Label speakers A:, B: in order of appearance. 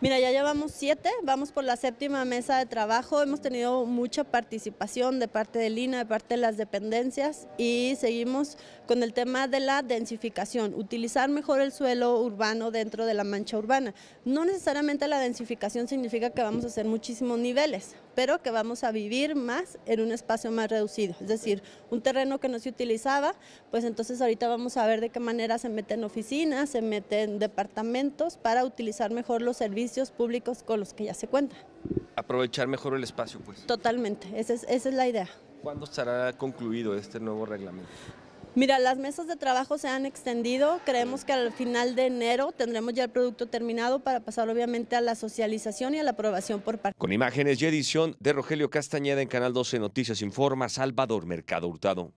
A: Mira, ya llevamos siete, vamos por la séptima mesa de trabajo, hemos tenido mucha participación de parte del INA, de parte de las dependencias y seguimos con el tema de la densificación, utilizar mejor el suelo urbano dentro de la mancha urbana. No necesariamente la densificación significa que vamos a hacer muchísimos niveles, pero que vamos a vivir más en un espacio más reducido. Es decir, un terreno que no se utilizaba, pues entonces ahorita vamos a ver de qué manera se meten oficinas, se meten departamentos para utilizar mejor los servicios públicos con los que ya se cuenta.
B: Aprovechar mejor el espacio, pues.
A: Totalmente, esa es, la idea.
B: ¿Cuándo estará concluido este nuevo reglamento?
A: Mira, las mesas de trabajo se han extendido, creemos que al final de enero tendremos ya el producto terminado para pasar obviamente a la socialización y a la aprobación por parte.
C: Con imágenes y edición de Rogelio Castañeda en Canal 12 Noticias Informa, Salvador Mercado Hurtado.